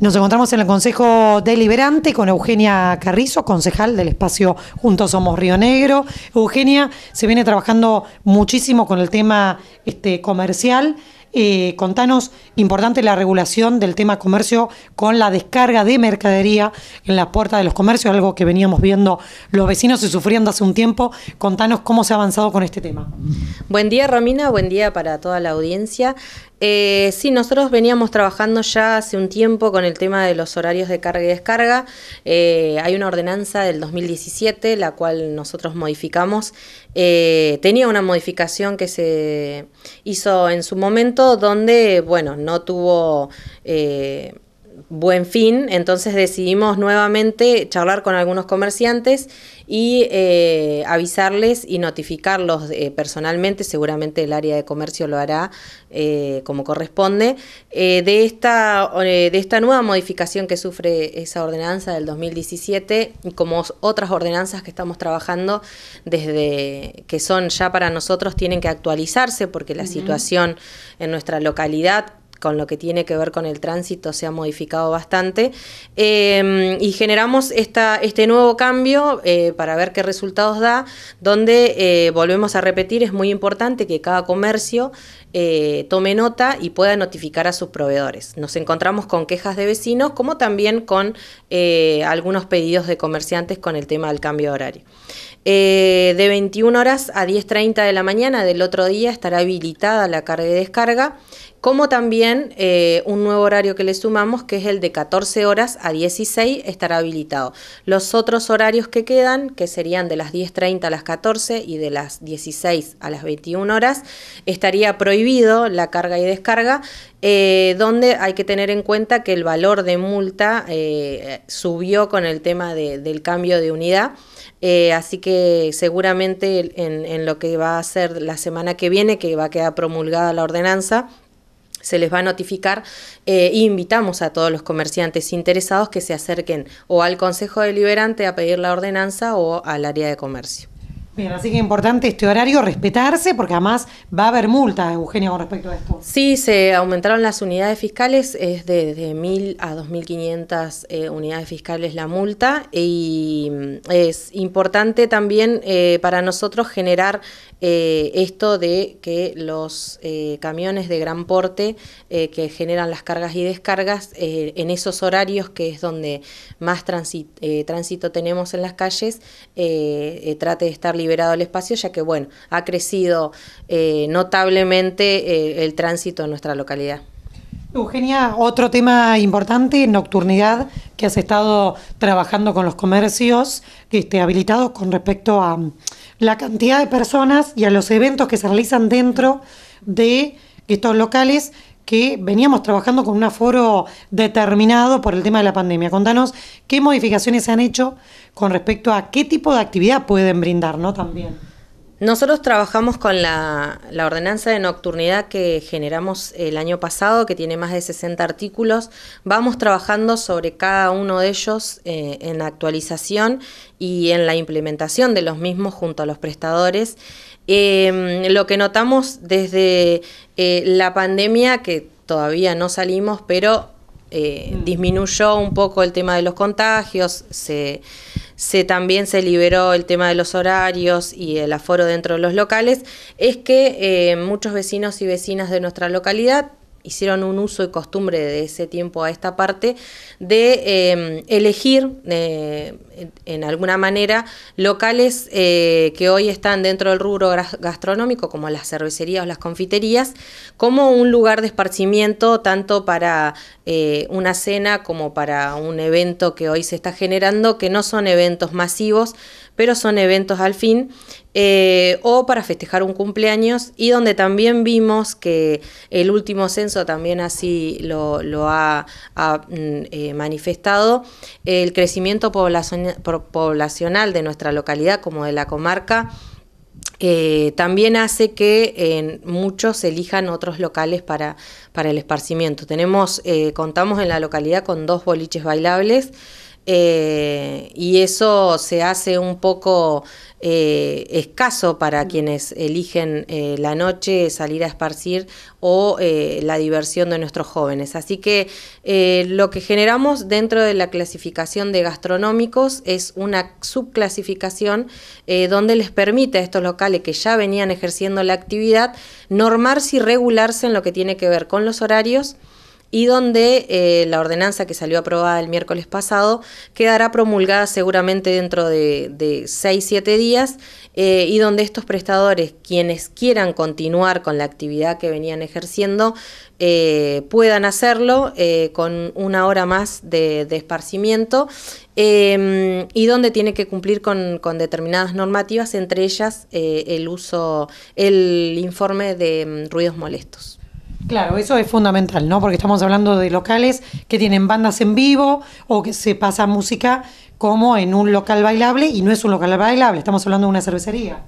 Nos encontramos en el Consejo Deliberante con Eugenia Carrizo, concejal del espacio Juntos Somos Río Negro. Eugenia se viene trabajando muchísimo con el tema este, comercial. Eh, contanos, importante la regulación del tema comercio con la descarga de mercadería en la puerta de los comercios, algo que veníamos viendo los vecinos y sufriendo hace un tiempo. Contanos cómo se ha avanzado con este tema. Buen día, Romina. Buen día para toda la audiencia. Eh, sí, nosotros veníamos trabajando ya hace un tiempo con el tema de los horarios de carga y descarga. Eh, hay una ordenanza del 2017, la cual nosotros modificamos. Eh, tenía una modificación que se hizo en su momento donde, bueno, no tuvo... Eh, buen fin, entonces decidimos nuevamente charlar con algunos comerciantes y eh, avisarles y notificarlos eh, personalmente, seguramente el área de comercio lo hará eh, como corresponde, de, esta, de esta nueva modificación que sufre esa ordenanza del 2017, como otras ordenanzas que estamos trabajando desde que son ya para nosotros, tienen que actualizarse porque la situación en nuestra localidad con lo que tiene que ver con el tránsito se ha modificado bastante em, y generamos esta, este nuevo cambio eh, para ver qué resultados da, donde eh, volvemos a repetir, es muy importante que cada comercio eh, tome nota y pueda notificar a sus proveedores. Nos encontramos con quejas de vecinos como también con algunos pedidos de comerciantes con el tema del cambio de horario. de 21 horas a 10.30 de la mañana del otro día estará habilitada la carga y descarga como también eh, un nuevo horario que le sumamos, que es el de 14 horas a 16, estará habilitado. Los otros horarios que quedan, que serían de las 10.30 a las 14 y de las 16 a las 21 horas, estaría prohibido la carga y descarga, eh, donde hay que tener en cuenta que el valor de multa eh, subió con el tema del cambio de unidad. así que seguramente en, lo que va a ser la semana que viene, que va a quedar promulgada la ordenanza, se les va a notificar e invitamos a todos los comerciantes interesados que se acerquen o al Consejo Deliberante a pedir la ordenanza o al área de comercio. Bien, así que importante este horario respetarse porque además va a haber multa, Eugenia, con respecto a esto. Sí, se aumentaron las unidades fiscales, es de, de 1.000 a 2.500 eh, unidades fiscales la multa y mm, es importante también eh, para nosotros generar eh, esto de que los camiones de gran porte que generan las cargas y descargas en esos horarios que es donde más tránsito tenemos en las calles, trate de estar libre el espacio, ya que, bueno, ha crecido eh, notablemente eh, el tránsito en nuestra localidad. Eugenia, otro tema importante, nocturnidad, que has estado trabajando con los comercios este, habilitados con respecto a mm, la cantidad de personas y a los eventos que se realizan dentro de estos locales que veníamos trabajando con un aforo determinado por el tema de la pandemia. Contanos qué modificaciones se han hecho con respecto a qué tipo de actividad pueden brindar, ¿no? También. Nosotros trabajamos con la, ordenanza de nocturnidad que generamos el año pasado, que tiene más de 60 artículos. Vamos trabajando sobre cada uno de ellos eh, en en actualización y en la implementación de los mismos junto a los prestadores. Em, lo que notamos desde eh, la pandemia, que todavía no salimos, pero eh, mm. disminuyó un poco el tema de los contagios, se, también se liberó el tema de los horarios y el aforo dentro de los locales, es que eh, muchos vecinos y vecinas de nuestra localidad hicieron un uso y costumbre de ese tiempo a esta parte de em, elegir eh, en alguna manera locales eh, que hoy están dentro del rubro gastronómico, como las cervecerías o las confiterías, como un lugar de esparcimiento tanto para eh, una cena como para un evento que hoy se está generando, que no son eventos masivos, pero son eventos al fin, eh, o para festejar un cumpleaños, y donde también vimos que el último censo también así lo, ha, mm, eh, manifestado, el crecimiento poblacional de nuestra localidad como de la comarca. Eh, también hace que muchos elijan otros locales para, el esparcimiento. Tenemos, contamos en la localidad con dos boliches bailables eh, y eso se hace un poco eh, escaso para mm. quienes eligen eh, la noche, salir a esparcir o la diversión de nuestros jóvenes. Así que lo que generamos dentro de la clasificación de gastronómicos es una subclasificación donde les permite a estos locales que ya venían ejerciendo la actividad normarse y regularse en lo que tiene que ver con los horarios, y donde eh, la ordenanza que salió aprobada el miércoles pasado quedará promulgada seguramente dentro de, seis 6-7 días eh, y donde estos prestadores, quienes quieran continuar con la actividad que venían ejerciendo, eh, puedan hacerlo con una hora más de, esparcimiento em, y donde tiene que cumplir con, con determinadas normativas, entre ellas el uso, el informe de mm, ruidos molestos. Claro, eso es fundamental, ¿no? Porque estamos hablando de locales que tienen bandas en vivo o que se pasa música como en un local bailable y no es un local bailable, estamos hablando de una cervecería.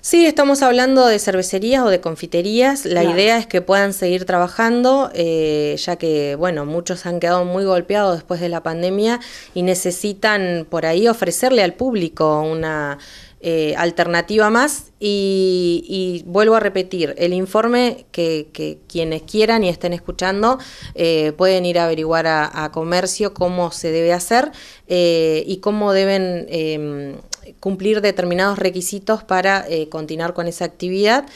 Sí, estamos hablando de cervecerías o de confiterías. La idea es que puedan seguir trabajando, eh, ya que, bueno, muchos han quedado muy golpeados después de la pandemia y necesitan por ahí ofrecerle al público una eh, alternativa más y, vuelvo a repetir, el informe que, quienes quieran y estén escuchando eh, pueden ir a averiguar a, comercio cómo se debe hacer eh, y cómo deben em, cumplir determinados requisitos para continuar con esa actividad.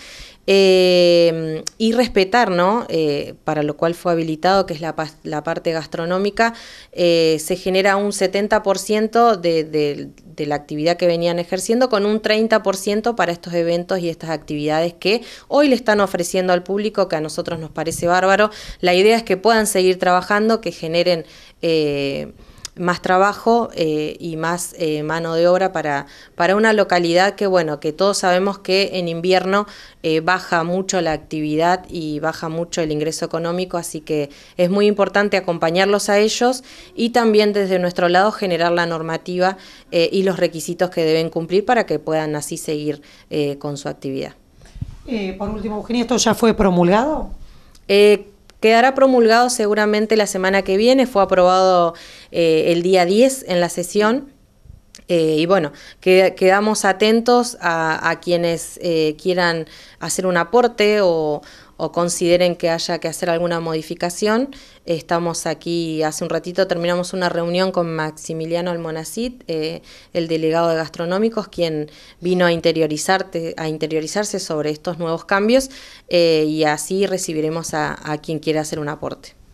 Eh, y respetar, ¿no? Eh, para lo cual fue habilitado, que es la, parte gastronómica, eh, se genera un 70% de, de, la actividad que venían ejerciendo con un 30% para estos eventos y estas actividades que hoy le están ofreciendo al público, que a nosotros nos parece bárbaro. La idea es que puedan seguir trabajando, que generen más trabajo eh, y más eh, mano de obra para, para una localidad que, bueno, que todos sabemos que en invierno eh, baja mucho la actividad y baja mucho el ingreso económico, así que es muy importante acompañarlos a ellos y también desde nuestro lado generar la normativa y los requisitos que deben cumplir para que puedan así seguir con su actividad. por último, Eugenia, ¿esto ya fue promulgado? Quedará promulgado seguramente la semana que viene, fue aprobado eh, el día 10 en la sesión. Eh, y bueno, quedamos atentos a, quienes eh, quieran hacer un aporte o, o consideren que haya que hacer alguna modificación, estamos aquí hace un ratito, terminamos una reunión con Maximiliano Almonacid, eh, el delegado de gastronómicos, quien vino a, interiorizarte, a interiorizarse sobre estos nuevos cambios eh, y así recibiremos a quien quiera hacer un aporte.